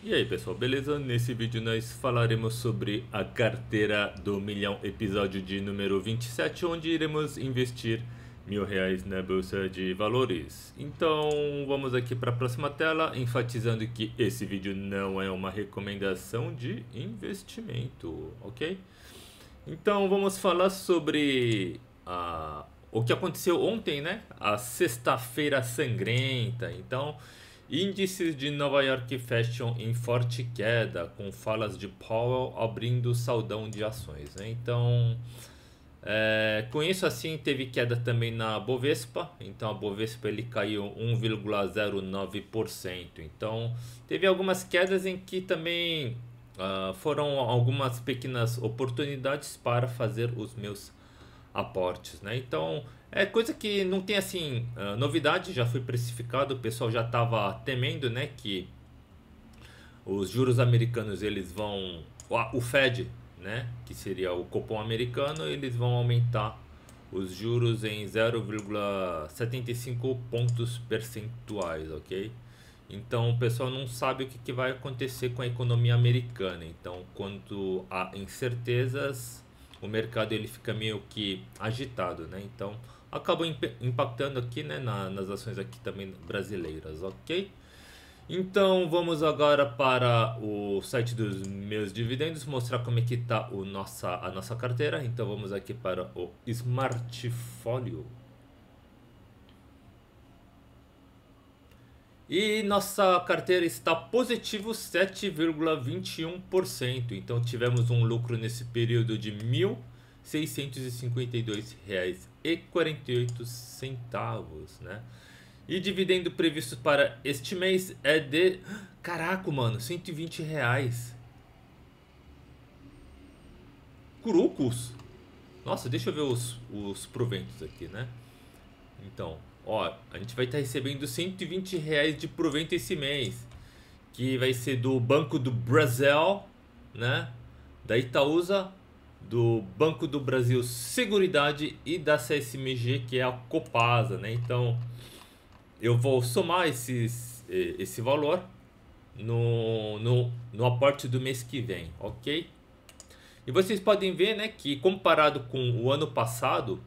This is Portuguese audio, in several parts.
E aí pessoal, beleza? Nesse vídeo nós falaremos sobre a carteira do milhão, episódio de número 27, onde iremos investir mil reais na bolsa de valores. Então vamos aqui para a próxima tela, enfatizando que esse vídeo não é uma recomendação de investimento, ok? Então vamos falar sobre a, ah, o que aconteceu ontem, né? A sexta-feira sangrenta. Então Índices de Nova York fecham em forte queda, com falas de Powell abrindo saldão de ações. Né? Então, é, com isso assim, teve queda também na Bovespa. Então, a Bovespa ele caiu 1,09%. Então, teve algumas quedas em que também uh, foram algumas pequenas oportunidades para fazer os meus aportes. Né? Então, é coisa que não tem assim ah, novidade, já foi precificado, o pessoal já estava temendo, né, que os juros americanos eles vão, o Fed, né, que seria o cupom americano, eles vão aumentar os juros em 0,75 pontos percentuais, ok? Então o pessoal não sabe o que, que vai acontecer com a economia americana. Então quando há incertezas o mercado ele fica meio que agitado, né? Então, acabam impactando aqui né, na, nas ações aqui também brasileiras, ok? Então vamos agora para o site dos meus dividendos, mostrar como é que está o nossa, a nossa carteira. Então vamos aqui para o Smartfolio. E nossa carteira está positivo 7,21%. Então tivemos um lucro nesse período de mil 652,48, né? E dividendo previsto para este mês é de. Caraca, mano, 120 reais. Curucos? Nossa, deixa eu ver os, os proventos aqui, né? Então, ó, a gente vai estar tá recebendo 120 reais de provento esse mês. Que vai ser do Banco do Brasil, né? Da Itaúsa do Banco do Brasil Seguridade e da CSMG, que é a Copasa, né? Então, eu vou somar esses, eh, esse valor no, no, no aporte do mês que vem, ok? E vocês podem ver, né, que comparado com o ano passado,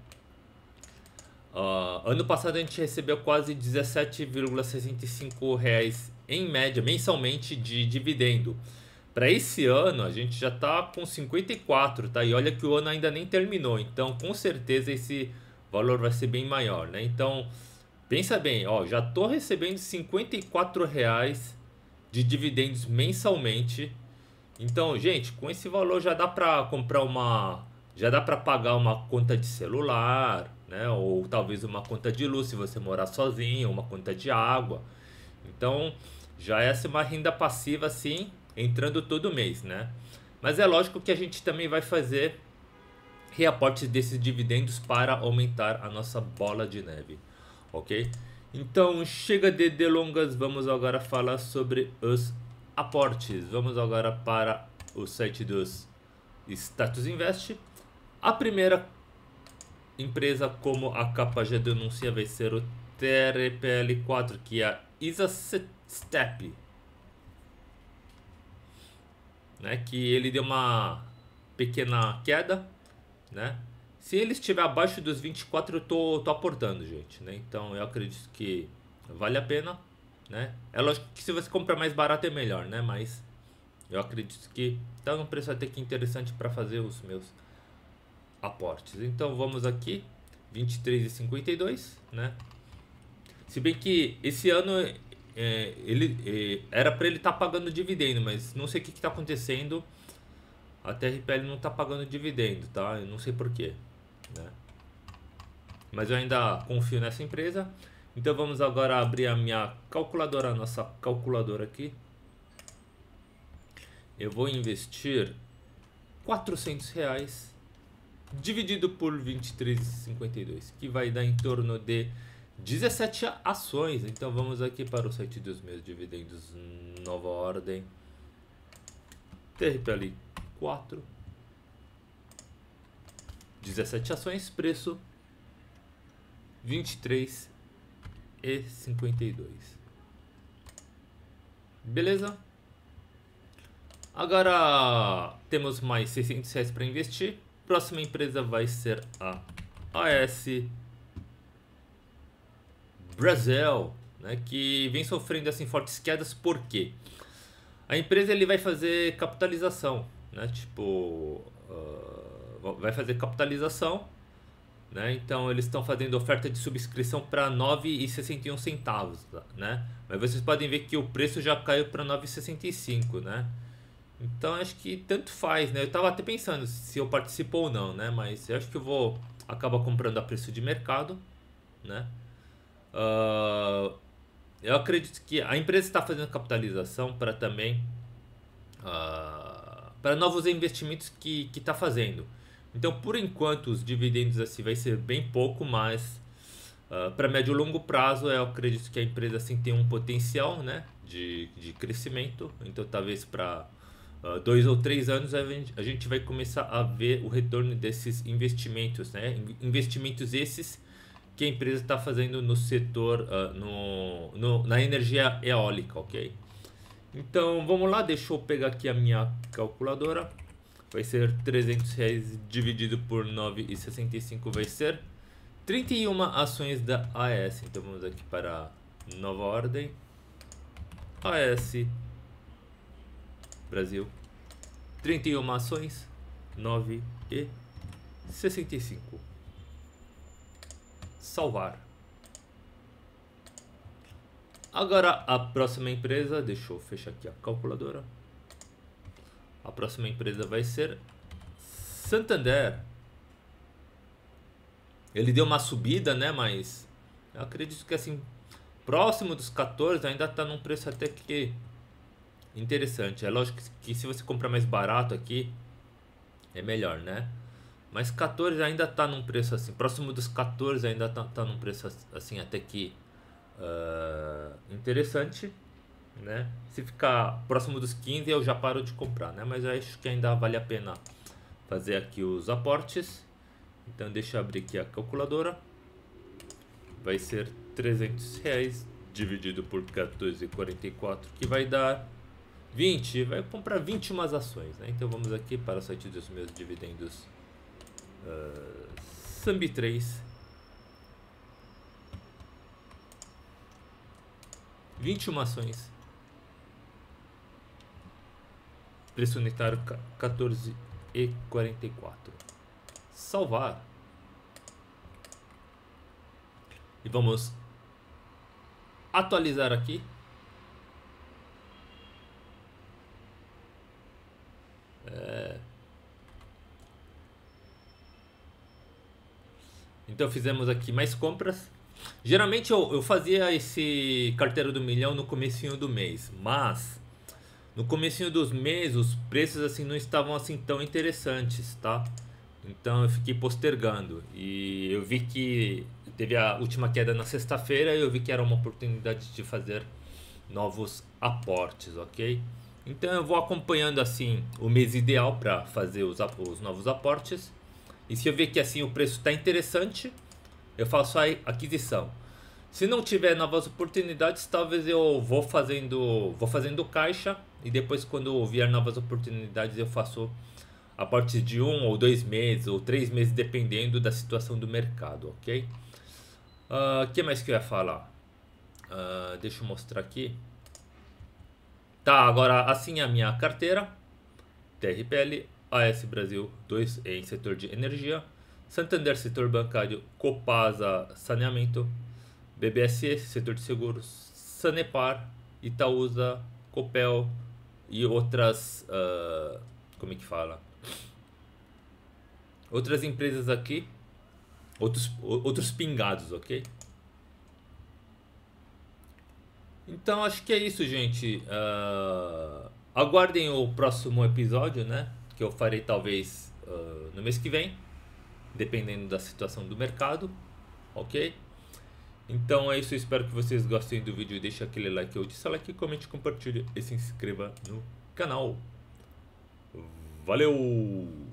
uh, ano passado a gente recebeu quase 17,65 reais em média mensalmente de dividendo. Para esse ano, a gente já está com 54, tá? E olha que o ano ainda nem terminou, então com certeza esse valor vai ser bem maior, né? Então, pensa bem, ó, já tô recebendo 54 reais de dividendos mensalmente. Então, gente, com esse valor já dá para comprar uma, já dá para pagar uma conta de celular, né? Ou talvez uma conta de luz se você morar sozinho, uma conta de água. Então, já essa é uma renda passiva assim entrando todo mês, né? Mas é lógico que a gente também vai fazer reaportes desses dividendos para aumentar a nossa bola de neve, ok? Então chega de delongas, vamos agora falar sobre os aportes. Vamos agora para o site dos Status Invest. A primeira empresa como a já denuncia vai ser o TRPL4, que é a ISA Step, né? Que ele deu uma pequena queda, né? Se ele estiver abaixo dos 24, eu tô, tô aportando, gente, né? Então eu acredito que vale a pena, né? É lógico que se você comprar mais barato é melhor, né? Mas eu acredito que tá num preço até que interessante para fazer os meus aportes. Então vamos aqui, 23,52, né? Se bem que esse ano é, ele é, era para ele estar tá pagando dividendo, mas não sei o que está acontecendo. A TRPL não está pagando dividendo, tá? Eu não sei porquê, né? Mas eu ainda confio nessa empresa. Então vamos agora abrir a minha calculadora, a nossa calculadora aqui. Eu vou investir 400 reais dividido por 23,52, que vai dar em torno de 17 ações. Então vamos aqui para o site dos meus dividendos, nova ordem. TRPL 4. 17 ações, preço 23 e 52. Beleza? Agora temos mais 600 reais para investir. Próxima empresa vai ser a AS Brazil, né, que vem sofrendo assim fortes quedas Por quê? a empresa ele vai fazer capitalização, né, tipo uh, vai fazer capitalização, né, então eles estão fazendo oferta de subscrição para 9,61 centavos, né, mas vocês podem ver que o preço já caiu para 9,65, né, então acho que tanto faz, né, eu estava até pensando se eu participo ou não, né, mas eu acho que eu vou acabar comprando a preço de mercado, né Uh, eu acredito que a empresa está fazendo capitalização para também uh, para novos investimentos que que está fazendo. Então, por enquanto, os dividendos assim vai ser bem pouco, mas uh, para médio e longo prazo, eu acredito que a empresa assim tem um potencial, né, de, de crescimento. Então, talvez para Uh, dois ou três anos a gente vai começar a ver o retorno desses investimentos, né? Investimentos esses que a empresa está fazendo no setor, uh, no, no, na energia eólica, ok? Então vamos lá, deixa eu pegar aqui a minha calculadora. Vai ser 300 reais dividido por 9,65 vai ser 31 ações da AS. Então vamos aqui para nova ordem. AS Brasil 31 ações 9 e 65 salvar. Agora a próxima empresa, deixa eu fechar aqui a calculadora. A próxima empresa vai ser Santander. Ele deu uma subida, né? Mas eu acredito que assim, próximo dos 14 ainda está num preço até que interessante. É lógico que se você comprar mais barato aqui, é melhor, né? Mas 14 ainda está num preço assim, próximo dos 14 ainda está tá num preço assim até que uh, interessante, né? Se ficar próximo dos 15 eu já paro de comprar, né? Mas acho que ainda vale a pena fazer aqui os aportes. Então deixa eu abrir aqui a calculadora. Vai ser 300 reais dividido por 14,44 que vai dar 20, vai comprar 21 ações, né? Então vamos aqui para o site dos meus dividendos Uh, Sambi 3. 21 ações. Preço unitário 14 e quatro, Salvar. E vamos atualizar aqui. Então fizemos aqui mais compras. Geralmente eu, eu fazia esse carteiro do milhão no comecinho do mês, mas no comecinho dos meses os preços assim não estavam assim tão interessantes, tá? Então eu fiquei postergando e eu vi que teve a última queda na sexta-feira e eu vi que era uma oportunidade de fazer novos aportes, ok? Então eu vou acompanhando assim o mês ideal para fazer os, os novos aportes e se eu ver que assim o preço está interessante, eu faço a aquisição. Se não tiver novas oportunidades, talvez eu vou fazendo, vou fazendo caixa e depois quando vier novas oportunidades eu faço a partir de um ou dois meses ou três meses dependendo da situação do mercado, ok? O uh, ah, que mais que eu ia falar? Uh, deixa eu mostrar aqui. Tá, agora assim é a minha carteira TRPL AS Brasil 2 em setor de energia, Santander setor bancário, Copasa saneamento, BBSS setor de seguros, Sanepar, Itaúsa, Copel e outras uh, como é que fala? Outras empresas aqui, outros outros pingados, ok? Então acho que é isso, gente. Uh, aguardem o próximo episódio, né? que eu farei talvez uh, no mês que vem, dependendo da situação do mercado, ok? Então é isso, espero que vocês gostem do vídeo, deixe aquele like ou dislike, comente, compartilhe e se inscreva no canal. Valeu!